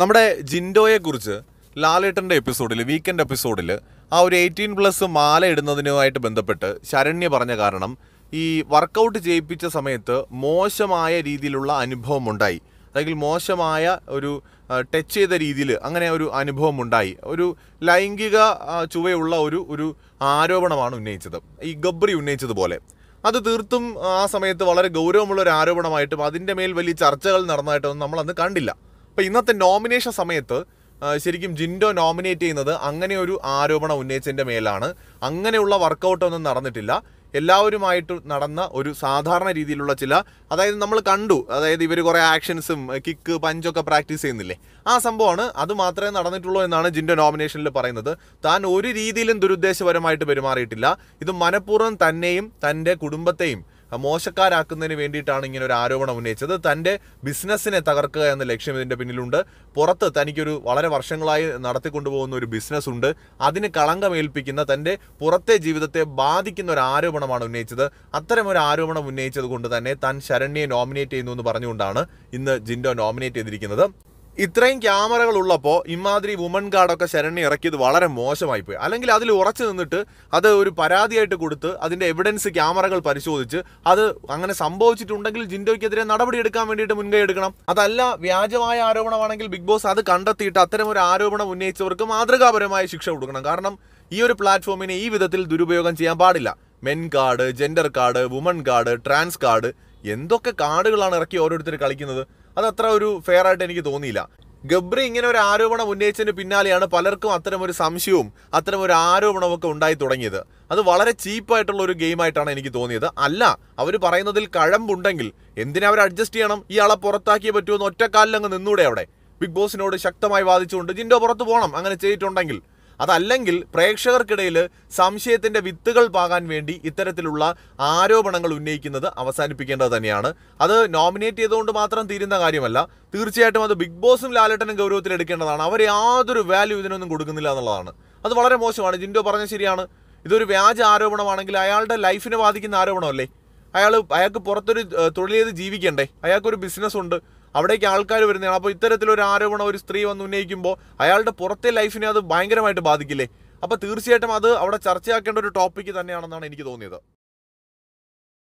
നമ്മുടെ കുറിച്ച് ലാലേട്ടൻ്റെ എപ്പിസോഡിൽ വീക്കെൻഡ് എപ്പിസോഡിൽ ആ ഒരു എയ്റ്റീൻ പ്ലസ് മാല ഇടുന്നതിനുമായിട്ട് ബന്ധപ്പെട്ട് ശരണ്യ പറഞ്ഞ കാരണം ഈ വർക്കൗട്ട് ചെയ്യിപ്പിച്ച സമയത്ത് മോശമായ രീതിയിലുള്ള അനുഭവം ഉണ്ടായി അല്ലെങ്കിൽ മോശമായ ഒരു ടച്ച് ചെയ്ത രീതിയിൽ അങ്ങനെ ഒരു അനുഭവം ഉണ്ടായി ഒരു ലൈംഗിക ചുവയുള്ള ഒരു ഒരു ആരോപണമാണ് ഉന്നയിച്ചത് ഈ ഗബ്രി ഉന്നയിച്ചതുപോലെ അത് തീർത്തും ആ സമയത്ത് വളരെ ഗൗരവമുള്ള ഒരു ആരോപണമായിട്ടും അതിൻ്റെ മേൽ വലിയ ചർച്ചകൾ നടന്നതായിട്ടൊന്നും നമ്മൾ അന്ന് കണ്ടില്ല ഇപ്പം ഇന്നത്തെ നോമിനേഷൻ സമയത്ത് ശരിക്കും ജിൻഡോ നോമിനേറ്റ് ചെയ്യുന്നത് അങ്ങനെ ഒരു ആരോപണം ഉന്നയിച്ചതിൻ്റെ മേലാണ് അങ്ങനെയുള്ള വർക്കൗട്ടൊന്നും നടന്നിട്ടില്ല എല്ലാവരുമായിട്ട് നടന്ന ഒരു സാധാരണ രീതിയിലുള്ള ചില അതായത് നമ്മൾ കണ്ടു അതായത് ഇവർ കുറേ ആക്ഷൻസും കിക്ക് പഞ്ചൊക്കെ പ്രാക്ടീസ് ചെയ്യുന്നില്ലേ ആ സംഭവമാണ് അത് മാത്രമേ നടന്നിട്ടുള്ളൂ എന്നാണ് ജിൻ്റെ നോമിനേഷനിൽ പറയുന്നത് താൻ ഒരു രീതിയിലും ദുരുദ്ദേശപരമായിട്ട് പെരുമാറിയിട്ടില്ല ഇത് മനഃപൂർവ്വം തന്നെയും തൻ്റെ കുടുംബത്തെയും മോശക്കാരാക്കുന്നതിന് വേണ്ടിയിട്ടാണ് ഇങ്ങനെ ഒരു ആരോപണം ഉന്നയിച്ചത് തൻ്റെ ബിസിനസ്സിനെ തകർക്കുക എന്ന ലക്ഷ്യം ഇതിൻ്റെ പിന്നിലുണ്ട് പുറത്ത് തനിക്കൊരു വളരെ വർഷങ്ങളായി നടത്തിക്കൊണ്ടുപോകുന്ന ഒരു ബിസിനസ് ഉണ്ട് അതിന് കളങ്കമേൽപ്പിക്കുന്ന തൻ്റെ പുറത്തെ ജീവിതത്തെ ബാധിക്കുന്ന ഒരു ആരോപണമാണ് ഉന്നയിച്ചത് അത്തരം ഒരു ആരോപണം ഉന്നയിച്ചത് കൊണ്ട് തന്നെ താൻ ശരണ്യെ നോമിനേറ്റ് ചെയ്യുന്നു എന്ന് പറഞ്ഞുകൊണ്ടാണ് ഇന്ന് ജിൻഡോ നോമിനേറ്റ് ചെയ്തിരിക്കുന്നത് ഇത്രയും ക്യാമറകൾ ഉള്ളപ്പോൾ ഇമാതിരി വുമൺ ഗാർഡൊക്കെ ശരണി ഇറക്കിയത് വളരെ മോശമായി പോയി അല്ലെങ്കിൽ അതിൽ ഉറച്ചു നിന്നിട്ട് അത് ഒരു പരാതിയായിട്ട് കൊടുത്ത് അതിൻ്റെ എവിഡൻസ് ക്യാമറകൾ പരിശോധിച്ച് അത് അങ്ങനെ സംഭവിച്ചിട്ടുണ്ടെങ്കിൽ ജിൻഡോയ്ക്കെതിരെ നടപടി എടുക്കാൻ വേണ്ടിയിട്ട് മുൻകൈ എടുക്കണം അതല്ല വ്യാജമായ ആരോപണമാണെങ്കിൽ ബിഗ് ബോസ് അത് കണ്ടെത്തിയിട്ട് അത്തരം ഒരു ആരോപണം ഉന്നയിച്ചവർക്ക് മാതൃകാപരമായ ശിക്ഷ കൊടുക്കണം കാരണം ഈ ഒരു പ്ലാറ്റ്ഫോമിനെ ഈ വിധത്തിൽ ദുരുപയോഗം ചെയ്യാൻ പാടില്ല men card gender card woman card trans card എന്തൊക്കെ കാർഡുകളാണ് ഇറക്കി ഓരോരുത്തർ കളിക്കുന്നത് അതത്ര ഒരു ഫെയർ ആയിട്ട് എനിക്ക് തോന്നിയില്ല ഗബ്രി ഇങ്ങനെ ഒരു ആരോപണം ഉന്നയിച്ചതിന് പിന്നാലെയാണ് പലർക്കും അത്തരമൊരു സംശയവും അത്തരമൊരു ഒക്കെ ഉണ്ടായി തുടങ്ങിയത് അത് വളരെ ചീപ്പായിട്ടുള്ള ഒരു ഗെയിമായിട്ടാണ് എനിക്ക് തോന്നിയത് അല്ല അവർ പറയുന്നതിൽ കഴമ്പുണ്ടെങ്കിൽ എന്തിനാ അവർ അഡ്ജസ്റ്റ് ചെയ്യണം ഇയാളെ പുറത്താക്കിയേ പറ്റുമെന്ന് ഒറ്റക്കാലിൽ അങ്ങ് നിന്നൂടെ അവിടെ ബിഗ് ബോസിനോട് ശക്തമായി വാദിച്ചുകൊണ്ട് ജിൻഡോ പുറത്ത് പോകണം അങ്ങനെ ചെയ്തിട്ടുണ്ടെങ്കിൽ അതല്ലെങ്കിൽ പ്രേക്ഷകർക്കിടയിൽ സംശയത്തിൻ്റെ വിത്തുകൾ പാകാൻ വേണ്ടി ഇത്തരത്തിലുള്ള ആരോപണങ്ങൾ ഉന്നയിക്കുന്നത് അവസാനിപ്പിക്കേണ്ടത് തന്നെയാണ് അത് നോമിനേറ്റ് ചെയ്തുകൊണ്ട് മാത്രം തീരുന്ന കാര്യമല്ല തീർച്ചയായിട്ടും അത് ബിഗ് ബോസും ലാലേട്ടനും ഗൗരവത്തിൽ എടുക്കേണ്ടതാണ് അവർ യാതൊരു വാല്യൂ ഇതിനൊന്നും കൊടുക്കുന്നില്ല എന്നുള്ളതാണ് അത് വളരെ മോശമാണ് ജിൻഡോ പറഞ്ഞ ശരിയാണ് ഇതൊരു വ്യാജ ആരോപണമാണെങ്കിൽ അയാളുടെ ലൈഫിനെ ബാധിക്കുന്ന ആരോപണമല്ലേ അയാൾ അയാൾക്ക് പുറത്തൊരു തൊഴിൽ ചെയ്ത് ജീവിക്കണ്ടേ അയാൾക്കൊരു ബിസിനസ് ഉണ്ട് അവിടേക്ക് ആൾക്കാർ വരുന്നതാണ് അപ്പോൾ ഇത്തരത്തിലൊരു ആരോപണം ഒരു സ്ത്രീ വന്ന് ഉന്നയിക്കുമ്പോൾ അയാളുടെ പുറത്തെ ലൈഫിനെ അത് ഭയങ്കരമായിട്ട് ബാധിക്കില്ലേ അപ്പോൾ തീർച്ചയായിട്ടും അത് അവിടെ ചർച്ചയാക്കേണ്ട ഒരു ടോപ്പിക്ക് തന്നെയാണെന്നാണ് എനിക്ക് തോന്നിയത്